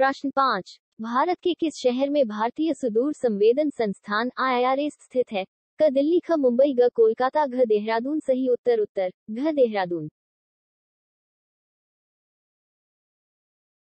प्रश्न पाँच भारत के किस शहर में भारतीय सुदूर संवेदन संस्थान आई स्थित है क दिल्ली ख मुंबई ग कोलकाता घ देहरादून सही उत्तर उत्तर घ देहरादून